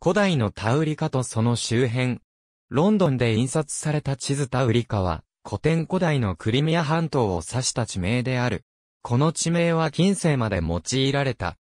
古代のタウリカとその周辺。ロンドンで印刷された地図タウリカは、古典古代のクリミア半島を指した地名である。この地名は近世まで用いられた。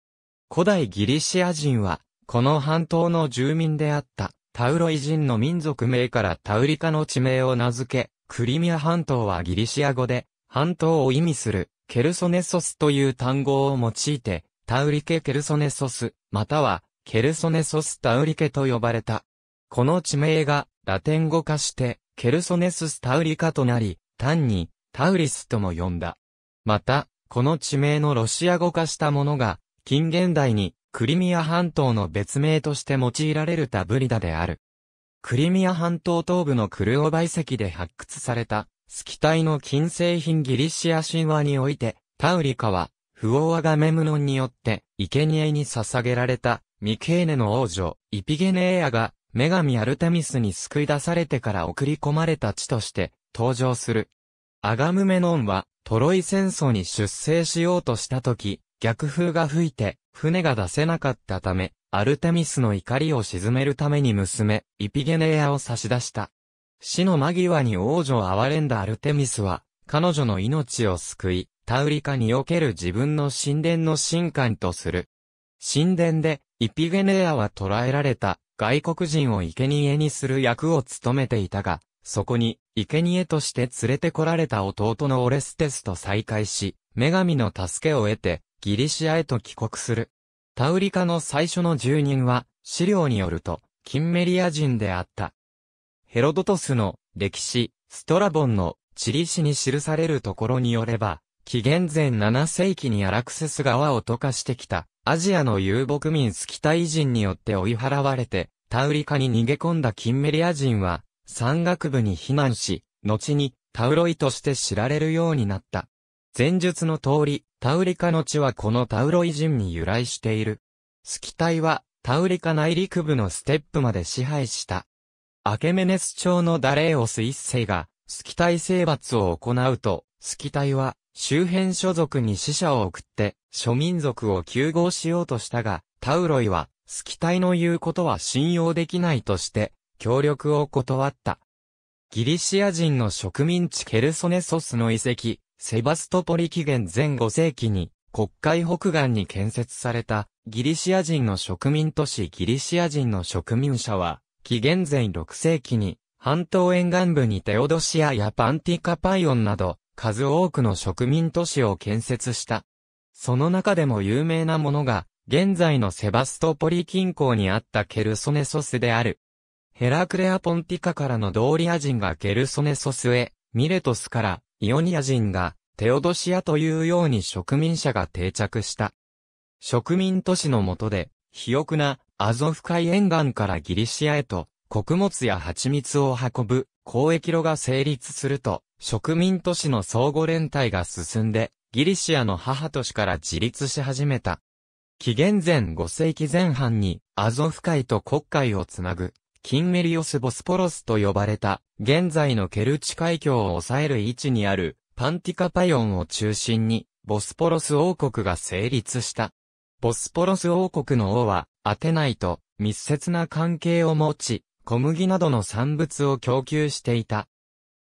古代ギリシア人は、この半島の住民であった、タウロイ人の民族名からタウリカの地名を名付け、クリミア半島はギリシア語で、半島を意味する、ケルソネソスという単語を用いて、タウリケ・ケルソネソス、または、ケルソネソスタウリケと呼ばれた。この地名がラテン語化して、ケルソネススタウリカとなり、単にタウリスとも呼んだ。また、この地名のロシア語化したものが、近現代にクリミア半島の別名として用いられるタブリダである。クリミア半島東部のクルオバ遺跡で発掘された、スキタイの金製品ギリシア神話において、タウリカは、フオアガメムノンによって、生贄に捧げられた、ミケーネの王女、イピゲネーアが、女神アルテミスに救い出されてから送り込まれた地として、登場する。アガムメノンは、トロイ戦争に出征しようとした時、逆風が吹いて、船が出せなかったため、アルテミスの怒りを鎮めるために娘、イピゲネーアを差し出した。死の間際に王女を憐れんだアルテミスは、彼女の命を救い、タウリカにおける自分の神殿の神官とする。神殿で、イピゲネアは捕らえられた、外国人を生贄にする役を務めていたが、そこに、生贄として連れてこられた弟のオレステスと再会し、女神の助けを得て、ギリシアへと帰国する。タウリカの最初の住人は、資料によると、キンメリア人であった。ヘロドトスの歴史、ストラボンの地理史に記されるところによれば、紀元前7世紀にアラクセス川を溶かしてきた、アジアの遊牧民スキタイ人によって追い払われて、タウリカに逃げ込んだキンメリア人は、山岳部に避難し、後にタウロイとして知られるようになった。前述の通り、タウリカの地はこのタウロイ人に由来している。スキタイは、タウリカ内陸部のステップまで支配した。アケメネス朝のダレーオス一世が、スキタイ征伐を行うと、スキタイは、周辺所属に死者を送って、諸民族を救護しようとしたが、タウロイは、スキタイの言うことは信用できないとして、協力を断った。ギリシア人の植民地ケルソネソスの遺跡、セバストポリ紀元前5世紀に、国会北岸に建設された、ギリシア人の植民都市ギリシア人の植民者は、紀元前6世紀に、半島沿岸部にテオドシアやパンティカパイオンなど、数多くの植民都市を建設した。その中でも有名なものが、現在のセバストポリ近郊にあったケルソネソスである。ヘラクレアポンティカからのドーリア人がケルソネソスへ、ミレトスからイオニア人がテオドシアというように植民者が定着した。植民都市の下で、肥沃なアゾフ海沿岸からギリシアへと穀物や蜂蜜を運ぶ交易路が成立すると、植民都市の相互連帯が進んで、ギリシアの母都市から自立し始めた。紀元前5世紀前半に、アゾフ海と黒海をつなぐ、キンメリオス・ボスポロスと呼ばれた、現在のケルチ海峡を抑える位置にある、パンティカパヨンを中心に、ボスポロス王国が成立した。ボスポロス王国の王は、アテナイと密接な関係を持ち、小麦などの産物を供給していた。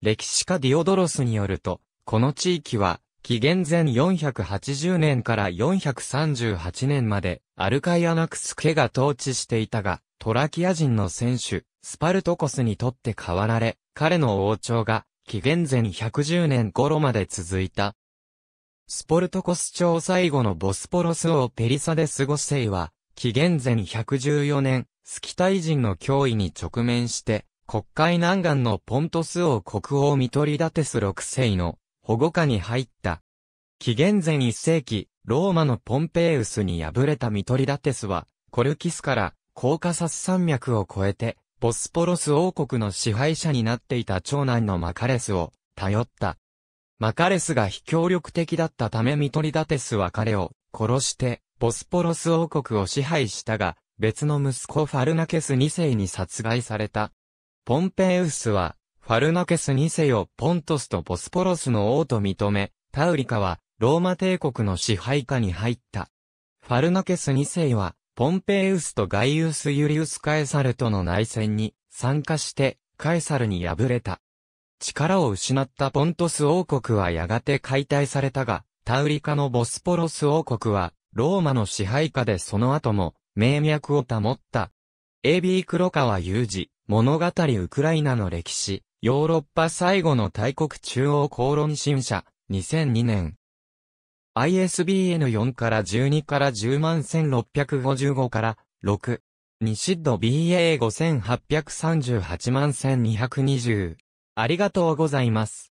歴史家ディオドロスによると、この地域は、紀元前480年から438年まで、アルカイアナクス家が統治していたが、トラキア人の選手、スパルトコスにとって変わられ、彼の王朝が、紀元前110年頃まで続いた。スポルトコス朝最後のボスポロス王ペリサデス5世は、紀元前114年、スキタイ人の脅威に直面して、国会南岸のポントス王国王ミトリダテス6世の保護下に入った。紀元前1世紀、ローマのポンペイウスに敗れたミトリダテスは、コルキスからコーカサス山脈を越えて、ボスポロス王国の支配者になっていた長男のマカレスを頼った。マカレスが非協力的だったためミトリダテスは彼を殺して、ボスポロス王国を支配したが、別の息子ファルナケス2世に殺害された。ポンペイウスは、ファルナケス2世をポントスとボスポロスの王と認め、タウリカは、ローマ帝国の支配下に入った。ファルナケス2世は、ポンペイウスとガイウス・ユリウス・カエサルとの内戦に参加して、カエサルに敗れた。力を失ったポントス王国はやがて解体されたが、タウリカのボスポロス王国は、ローマの支配下でその後も、名脈を保った。AB 黒川雄二、物語ウクライナの歴史、ヨーロッパ最後の大国中央公論新社、2002年。ISBN4 から12から1 0 1 6 5 5から6。西ッド BA5838 万1220。ありがとうございます。